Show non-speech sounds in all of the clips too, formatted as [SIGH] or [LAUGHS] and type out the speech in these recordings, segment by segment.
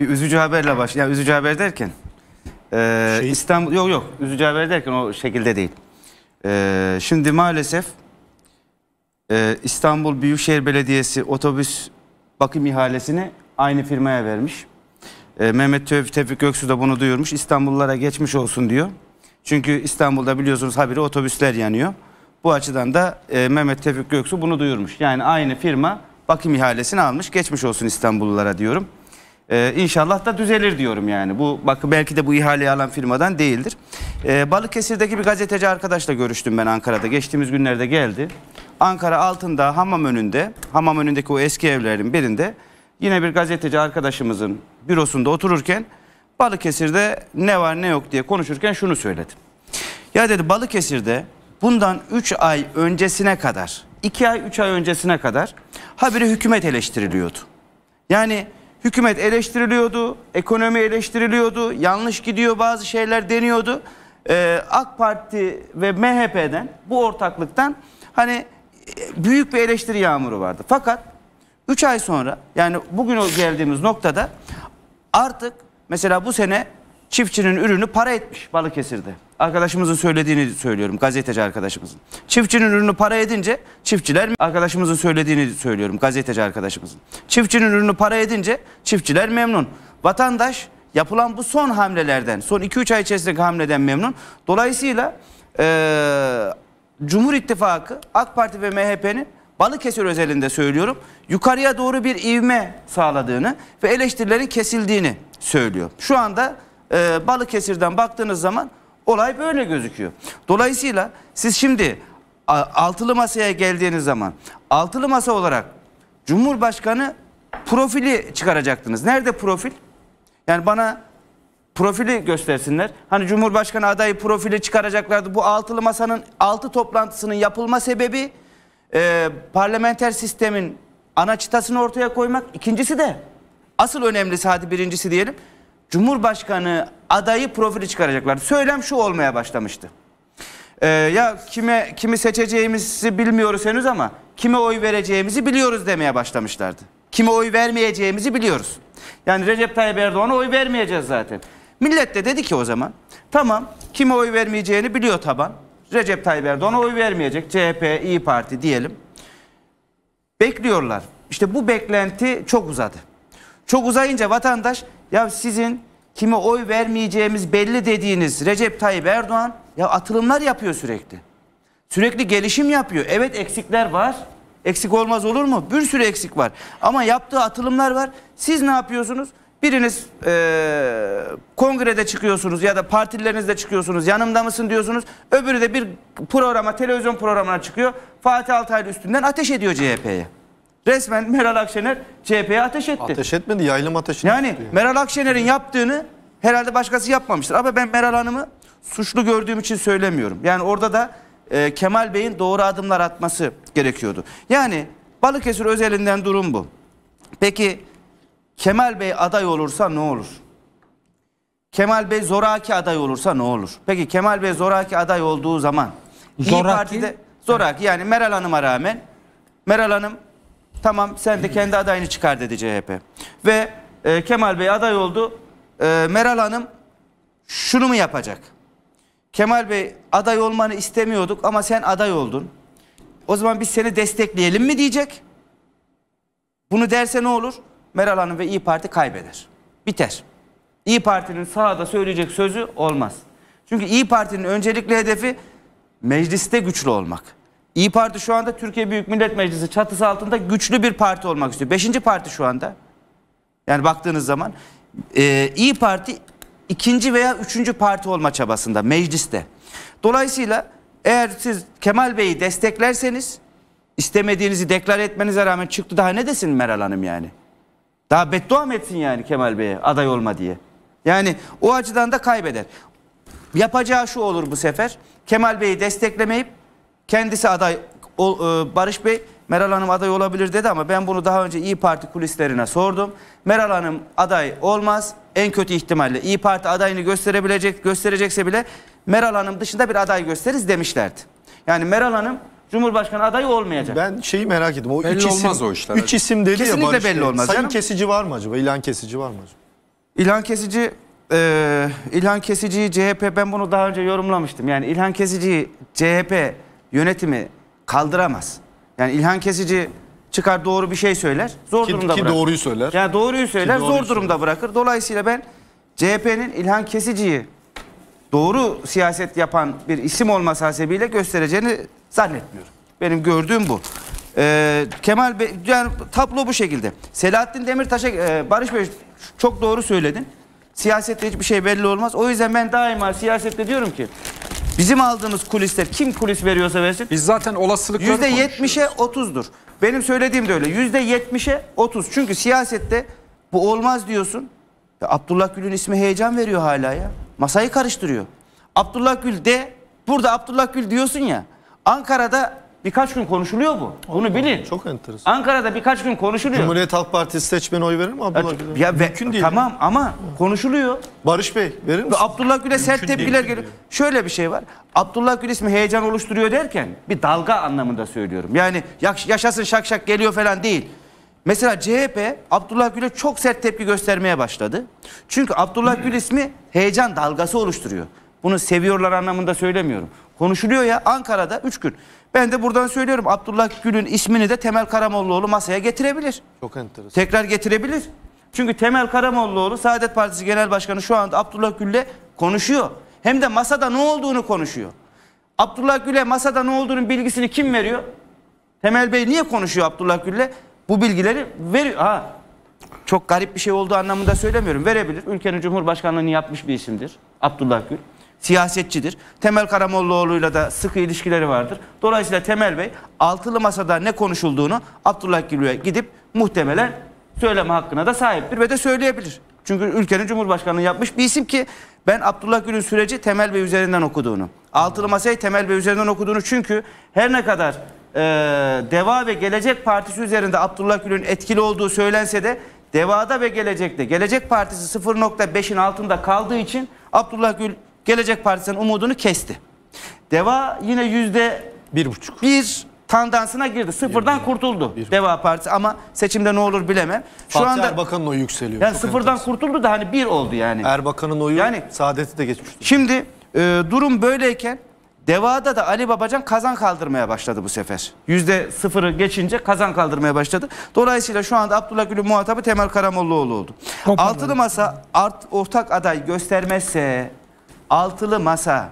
Bir üzücü haberle baş. Yani üzücü haber derken e, şey... İstanbul yok yok üzücü haber derken o şekilde değil. E, şimdi maalesef e, İstanbul Büyükşehir Belediyesi otobüs bakım ihalesini aynı firmaya vermiş. E, Mehmet Tevfik, Tevfik Göksu da bunu duyurmuş. İstanbullulara geçmiş olsun diyor. Çünkü İstanbul'da biliyorsunuz habire otobüsler yanıyor. Bu açıdan da e, Mehmet Tevfik Göksu bunu duyurmuş. Yani aynı firma bakım ihalesini almış. Geçmiş olsun İstanbullulara diyorum. Ee, inşallah da düzelir diyorum yani. Bu bakı belki de bu ihaleyi alan firmadan değildir. Ee, Balıkesir'deki bir gazeteci arkadaşla görüştüm ben Ankara'da. Geçtiğimiz günlerde geldi. Ankara altında hamam önünde, hamam önündeki o eski evlerin birinde yine bir gazeteci arkadaşımızın bürosunda otururken Balıkesir'de ne var ne yok diye konuşurken şunu söyledi. Ya dedi Balıkesir'de bundan 3 ay öncesine kadar, 2 ay 3 ay öncesine kadar habire hükümet eleştiriliyordu. Yani Hükümet eleştiriliyordu, ekonomi eleştiriliyordu, yanlış gidiyor bazı şeyler deniyordu. Ee, AK Parti ve MHP'den bu ortaklıktan hani büyük bir eleştiri yağmuru vardı. Fakat 3 ay sonra yani bugün geldiğimiz noktada artık mesela bu sene Çiftçinin ürünü para etmiş Balıkesir'de. Arkadaşımızın söylediğini söylüyorum gazeteci arkadaşımızın. Çiftçinin ürünü para edince çiftçiler arkadaşımızın söylediğini söylüyorum gazeteci arkadaşımızın. Çiftçinin ürünü para edince çiftçiler memnun. Vatandaş yapılan bu son hamlelerden son 2-3 ay içerisindeki hamleden memnun. Dolayısıyla ee, Cumhur İttifakı AK Parti ve MHP'nin Balıkesir özelinde söylüyorum yukarıya doğru bir ivme sağladığını ve eleştirilerin kesildiğini söylüyor. Şu anda e, Balıkesir'den baktığınız zaman olay böyle gözüküyor. Dolayısıyla siz şimdi altılı masaya geldiğiniz zaman altılı masa olarak Cumhurbaşkanı profili çıkaracaktınız. Nerede profil? Yani bana profili göstersinler. Hani Cumhurbaşkanı adayı profili çıkaracaklardı. Bu altılı masanın altı toplantısının yapılma sebebi e, parlamenter sistemin ana çıtasını ortaya koymak. İkincisi de asıl önemlisi hadi birincisi diyelim Cumhurbaşkanı adayı profili çıkaracaklar. Söylem şu olmaya başlamıştı. Ee, ya kime kimi seçeceğimizi bilmiyoruz henüz ama kime oy vereceğimizi biliyoruz demeye başlamışlardı. Kime oy vermeyeceğimizi biliyoruz. Yani Recep Tayyip Erdoğan'a oy vermeyeceğiz zaten. Millet de dedi ki o zaman tamam kime oy vermeyeceğini biliyor taban. Recep Tayyip Erdoğan'a oy vermeyecek. CHP, İyi Parti diyelim. Bekliyorlar. İşte bu beklenti çok uzadı. Çok uzayınca vatandaş ya sizin kime oy vermeyeceğimiz belli dediğiniz Recep Tayyip Erdoğan ya atılımlar yapıyor sürekli. Sürekli gelişim yapıyor. Evet eksikler var. Eksik olmaz olur mu? Bir sürü eksik var. Ama yaptığı atılımlar var. Siz ne yapıyorsunuz? Biriniz e, kongrede çıkıyorsunuz ya da partilerinizde çıkıyorsunuz. Yanımda mısın diyorsunuz. Öbürü de bir programa, televizyon programına çıkıyor. Fatih Altaylı üstünden ateş ediyor CHP'ye. Resmen Meral Akşener CHP'ye ateş etti. Ateş etmedi yaylım ateşini Yani tutuyor. Meral Akşener'in yaptığını herhalde başkası yapmamıştır. Ama ben Meral Hanım'ı suçlu gördüğüm için söylemiyorum. Yani orada da e, Kemal Bey'in doğru adımlar atması gerekiyordu. Yani Balıkesir özelinden durum bu. Peki Kemal Bey aday olursa ne olur? Kemal Bey zoraki aday olursa ne olur? Peki Kemal Bey zoraki aday olduğu zaman zoraki. İyi Parti'de zoraki yani Meral Hanım'a rağmen Meral Hanım Tamam sen de kendi adayını çıkar dedi CHP. Ve e, Kemal Bey aday oldu. E, Meral Hanım şunu mu yapacak? Kemal Bey aday olmanı istemiyorduk ama sen aday oldun. O zaman biz seni destekleyelim mi diyecek? Bunu derse ne olur? Meral Hanım ve İyi Parti kaybeder. Biter. İyi Parti'nin sahada söyleyecek sözü olmaz. Çünkü İyi Parti'nin öncelikli hedefi mecliste güçlü olmak. İyi Parti şu anda Türkiye Büyük Millet Meclisi çatısı altında güçlü bir parti olmak istiyor. Beşinci parti şu anda. Yani baktığınız zaman e, İyi Parti ikinci veya üçüncü parti olma çabasında mecliste. Dolayısıyla eğer siz Kemal Bey'i desteklerseniz istemediğinizi deklar etmenize rağmen çıktı daha ne desin Meral Hanım yani? Daha beddua mı etsin yani Kemal Bey'e aday olma diye? Yani o açıdan da kaybeder. Yapacağı şu olur bu sefer. Kemal Bey'i desteklemeyip Kendisi aday o, e, Barış Bey Meral Hanım aday olabilir dedi ama ben bunu daha önce İyi Parti kulislerine sordum. Meral Hanım aday olmaz. En kötü ihtimalle İyi Parti adayını gösterebilecek gösterecekse bile Meral Hanım dışında bir aday gösteririz demişlerdi. Yani Meral Hanım Cumhurbaşkanı adayı olmayacak. Ben şeyi merak ettim. O belli üç isim, olmaz o işler. Üç isim dedi Kesinlikle ya Barış belli olmaz. Sayın canım. kesici var mı acaba? İlan kesici var mı acaba? İlhan Kesici e, İlhan Kesici'yi CHP ben bunu daha önce yorumlamıştım. Yani İlan kesici CHP yönetimi kaldıramaz. Yani İlhan Kesici çıkar doğru bir şey söyler. Zor ki, durumda ki bırakır. doğruyu söyler. Yani doğruyu söyler, doğruyu zor söyler. durumda bırakır. Dolayısıyla ben CHP'nin İlhan Kesici'yi doğru siyaset yapan bir isim olması hasebiyle göstereceğini zannetmiyorum. Benim gördüğüm bu. Ee, Kemal Bey, yani tablo bu şekilde. Selahattin Demirtaş'a, e, Barış Bey çok doğru söyledin. Siyasette hiçbir şey belli olmaz. O yüzden ben daima siyasette diyorum ki Bizim aldığımız kulisler kim kulis veriyorsa versin. Biz zaten olasılıkları %70'e 30'dur. Benim söylediğim de öyle. %70'e 30. Çünkü siyasette bu olmaz diyorsun. Ya Abdullah Gül'ün ismi heyecan veriyor hala ya. Masayı karıştırıyor. Abdullah Gül de burada Abdullah Gül diyorsun ya. Ankara'da Birkaç gün konuşuluyor bu. Bunu Allah bilin. Çok enteresan. Ankara'da birkaç gün konuşuluyor. Cumhuriyet Halk Partisi seçmeni oy verir mi Abdullah Gül'e? Ya, Mümkün değil. Tamam ama konuşuluyor. Barış Bey verir misin? Abdullah Gül'e sert tepkiler geliyor. Şöyle bir şey var. Abdullah Gül ismi heyecan oluşturuyor derken bir dalga anlamında söylüyorum. Yani yaşasın şak şak geliyor falan değil. Mesela CHP Abdullah Gül'e çok sert tepki göstermeye başladı. Çünkü Abdullah Gül ismi heyecan dalgası oluşturuyor. Bunu seviyorlar anlamında söylemiyorum. Konuşuluyor ya Ankara'da 3 gün. Ben de buradan söylüyorum Abdullah Gül'ün ismini de Temel Karamollaoğlu masaya getirebilir. Çok enteresan. Tekrar getirebilir. Çünkü Temel Karamollaoğlu Saadet Partisi Genel Başkanı şu anda Abdullah Gül'le konuşuyor. Hem de masada ne olduğunu konuşuyor. Abdullah Gül'e masada ne olduğunun bilgisini kim veriyor? Temel Bey niye konuşuyor Abdullah Gül'le? Bu bilgileri veriyor. Ha, çok garip bir şey olduğu anlamında söylemiyorum. Verebilir. Ülkenin Cumhurbaşkanlığını yapmış bir isimdir. Abdullah Gül siyasetçidir. Temel Karamollaoğlu'yla da sıkı ilişkileri vardır. Dolayısıyla Temel Bey altılı masada ne konuşulduğunu Abdullah Gül'e gidip muhtemelen söyleme hakkına da sahiptir ve de söyleyebilir. Çünkü ülkenin Cumhurbaşkanı yapmış bir isim ki ben Abdullah Gül'ün süreci Temel Bey üzerinden okuduğunu, altılı masayı Temel Bey üzerinden okuduğunu çünkü her ne kadar e, Deva ve Gelecek Partisi üzerinde Abdullah Gül'ün etkili olduğu söylense de Deva'da ve Gelecek'te Gelecek Partisi 0.5'in altında kaldığı için Abdullah Gül Gelecek Partisi'nin umudunu kesti. Deva yine yüzde bir buçuk. Bir tandansına girdi. Sıfırdan bir, kurtuldu bir, Deva Partisi ama seçimde ne olur bileme. Şu Fatih anda Erbakan'ın oyu yükseliyor. Yani sıfırdan enteresan. kurtuldu da hani bir oldu yani. Erbakan'ın oyu yani, saadeti de geçmişti. Şimdi e, durum böyleyken Deva'da da Ali Babacan kazan kaldırmaya başladı bu sefer. Yüzde sıfırı geçince kazan kaldırmaya başladı. Dolayısıyla şu anda Abdullah Gül'ün muhatabı Temel Karamollaoğlu oldu. Toparlandı. Altılı Masa art, ortak aday göstermezse altılı masa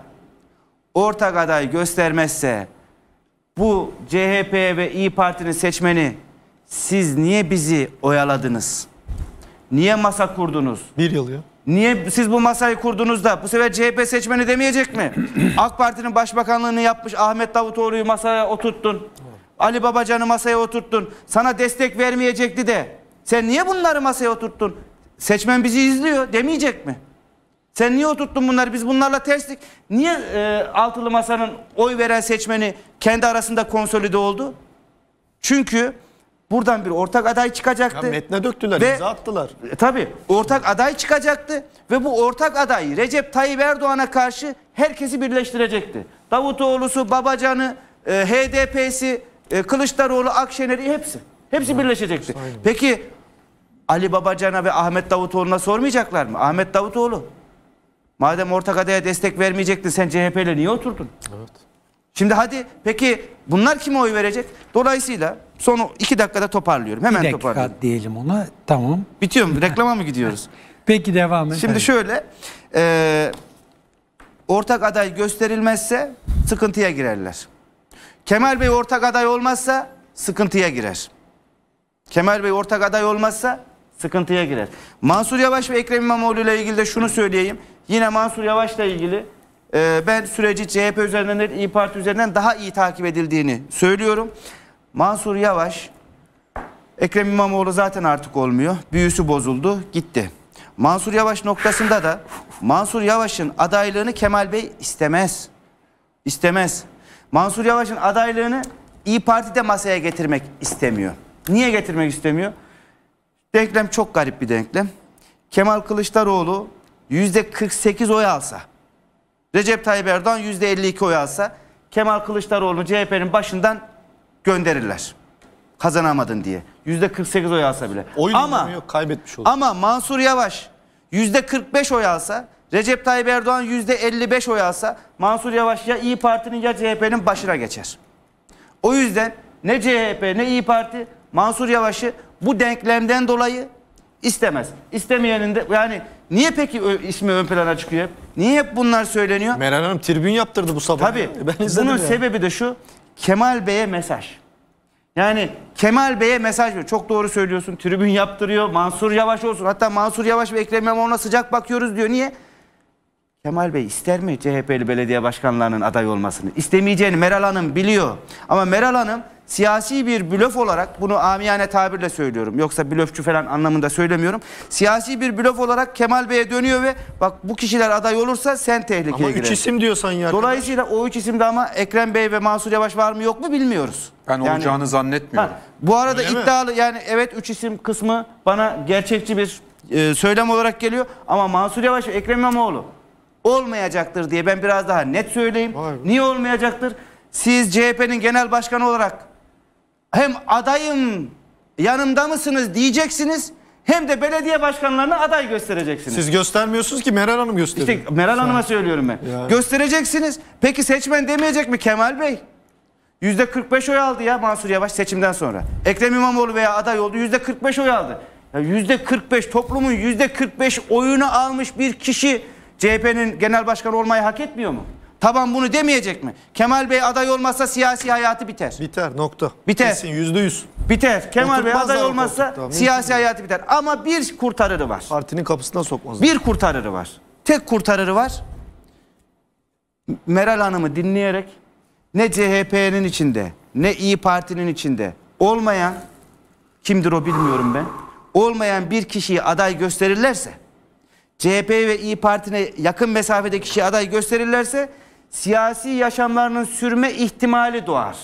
ortak aday göstermezse bu CHP ve İyi Parti'nin seçmeni siz niye bizi oyaladınız? Niye masa kurdunuz? Bir yıl ya. Niye siz bu masayı kurdunuz da bu sefer CHP seçmeni demeyecek mi? [CLEARS THROAT] AK Parti'nin başbakanlığını yapmış Ahmet Davutoğlu'yu masaya oturttun. Ali Babacan'ı masaya oturttun. Sana destek vermeyecekti de. Sen niye bunları masaya oturttun? Seçmen bizi izliyor demeyecek mi? Sen niye oturttun bunları? Biz bunlarla terslik. Niye e, altılı masanın oy veren seçmeni kendi arasında konsolide oldu? Çünkü buradan bir ortak aday çıkacaktı. Ya metne döktüler, ve, imza attılar. E, tabii ortak aday çıkacaktı ve bu ortak adayı Recep Tayyip Erdoğan'a karşı herkesi birleştirecekti. Davutoğlu'su, Babacan'ı, e, HDP'si, e, Kılıçdaroğlu, Akşener'i hepsi. Hepsi birleşecekti. Peki Ali Babacan'a ve Ahmet Davutoğlu'na sormayacaklar mı? Ahmet Davutoğlu Madem ortak adaya destek vermeyecektin sen ile niye oturdun? Evet. Şimdi hadi peki bunlar kime oy verecek? Dolayısıyla son iki dakikada toparlıyorum. Hemen bir dakika toparlıyorum. diyelim ona. Tamam. Bitiyor mu? Reklama mı gidiyoruz? Peki devam edelim. Şimdi şöyle e, ortak aday gösterilmezse sıkıntıya girerler. Kemal Bey ortak aday olmazsa sıkıntıya girer. Kemal Bey ortak aday olmazsa sıkıntıya girer. Mansur Yavaş ve Ekrem İmamoğlu ile ilgili de şunu söyleyeyim. Yine Mansur Yavaş'la ilgili e, ben süreci CHP üzerinden değil İyi Parti üzerinden daha iyi takip edildiğini söylüyorum. Mansur Yavaş, Ekrem İmamoğlu zaten artık olmuyor. Büyüsü bozuldu, gitti. Mansur Yavaş noktasında da Mansur Yavaş'ın adaylığını Kemal Bey istemez. İstemez. Mansur Yavaş'ın adaylığını İyi Parti de masaya getirmek istemiyor. Niye getirmek istemiyor? Denklem çok garip bir denklem. Kemal Kılıçdaroğlu %48 oy alsa, Recep Tayyip Erdoğan %52 oy alsa Kemal Kılıçdaroğlu CHP'nin başından gönderirler. Kazanamadın diye. %48 oy alsa bile. Oy ama, yok kaybetmiş olur. Ama Mansur Yavaş %45 oy alsa Recep Tayyip Erdoğan %55 oy alsa Mansur Yavaş ya İyi Parti'nin ya CHP'nin başına geçer. O yüzden ne CHP ne İyi Parti Mansur Yavaş'ı bu denklemden dolayı istemez. İstemeyenin de yani Niye peki ismi ön plana çıkıyor Niye hep bunlar söyleniyor? Meral Hanım tribün yaptırdı bu sabah. Tabii. [LAUGHS] Ben bunun yani. sebebi de şu. Kemal Bey'e mesaj. Yani Kemal Bey'e mesaj veriyor. Çok doğru söylüyorsun. Tribün yaptırıyor. Mansur Yavaş olsun. Hatta Mansur Yavaş ve Ekrem İmamoğlu'na sıcak bakıyoruz diyor. Niye? Kemal Bey ister mi CHP'li belediye başkanlarının aday olmasını? İstemeyeceğini Meral Hanım biliyor. Ama Meral Hanım siyasi bir blöf olarak bunu amiyane tabirle söylüyorum. Yoksa blöfçü falan anlamında söylemiyorum. Siyasi bir blöf olarak Kemal Bey'e dönüyor ve bak bu kişiler aday olursa sen tehlikeye girersin. Ama girer. üç isim diyorsan ya. Dolayısıyla o üç isimde ama Ekrem Bey ve Mansur Yavaş var mı yok mu bilmiyoruz. Ben yani, olacağını zannetmiyorum. Ha, bu arada Öyle iddialı mi? yani evet üç isim kısmı bana gerçekçi bir e, söylem olarak geliyor. Ama Mansur Yavaş ve Ekrem İmamoğlu olmayacaktır diye ben biraz daha net söyleyeyim. Vay. Niye olmayacaktır? Siz CHP'nin genel başkanı olarak hem adayım yanımda mısınız diyeceksiniz hem de belediye başkanlarına aday göstereceksiniz. Siz göstermiyorsunuz ki Meral Hanım gösteriyor. İşte Meral Hanım'a söylüyorum ben. Yani. Göstereceksiniz. Peki seçmen demeyecek mi Kemal Bey? Yüzde 45 oy aldı ya Mansur Yavaş seçimden sonra. Ekrem İmamoğlu veya aday oldu yüzde 45 oy aldı. Yüzde 45 toplumun yüzde 45 oyunu almış bir kişi CHP'nin genel başkanı olmayı hak etmiyor mu? Taban bunu demeyecek mi? Kemal Bey aday olmazsa siyasi hayatı biter. Biter nokta. Biter. Kesin yüzde yüz. Biter. Kemal Oturtmaz Bey aday olmazsa koltukta. siyasi Mümkün hayatı biter. Ama bir kurtarırı var. Partinin kapısına sokmaz. Bir kurtarırı var. Tek kurtarırı var. Meral Hanım'ı dinleyerek ne CHP'nin içinde ne İyi Parti'nin içinde olmayan kimdir o bilmiyorum ben. Olmayan bir kişiyi aday gösterirlerse CHP ve İyi Parti'ne yakın mesafede kişi aday gösterirlerse siyasi yaşamlarının sürme ihtimali doğar.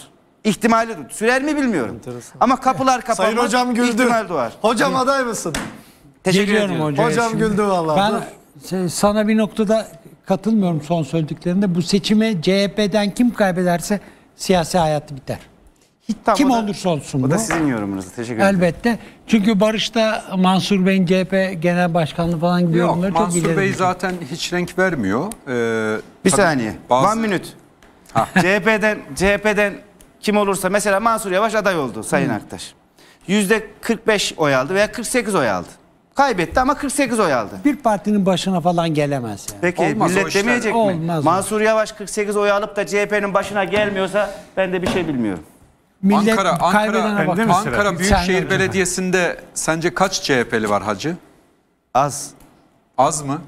İhtimali doğar. Sürer mi bilmiyorum. Enteresan. Ama kapılar kapanmaz. Sayın hocam güldü. İhtimal doğar. Hocam hani- aday mısın? Teşekkür Geliyorum ediyorum. Hocam, hocam şimdi. güldü vallahi. Ben Dur. Şey, sana bir noktada katılmıyorum son söylediklerinde. Bu seçimi CHP'den kim kaybederse siyasi hayatı biter. Tam Kim da, olursa olsun o bu. da sizin yorumunuz. Teşekkür ederim. Elbette. Çünkü Barış'ta Mansur Bey'in CHP Genel Başkanlığı falan gibi Yok, yorumları Mansur çok Mansur Bey zaten hiç renk vermiyor. Ee, bir saniye. Bazı... One minute. Ha. CHP'den, CHP'den kim olursa mesela Mansur Yavaş aday oldu Sayın hmm. Aktaş. Yüzde 45 oy aldı veya 48 oy aldı. Kaybetti ama 48 oy aldı. Bir partinin başına falan gelemez. Yani. Peki Olmaz millet demeyecek mi? Olmaz Mansur Yavaş 48 oy alıp da CHP'nin başına gelmiyorsa ben de bir şey bilmiyorum. Millet Ankara, Ankara, kaybedene hani Ankara Büyükşehir Sen Belediyesi'nde sence kaç CHP'li var hacı? Az. Az mı?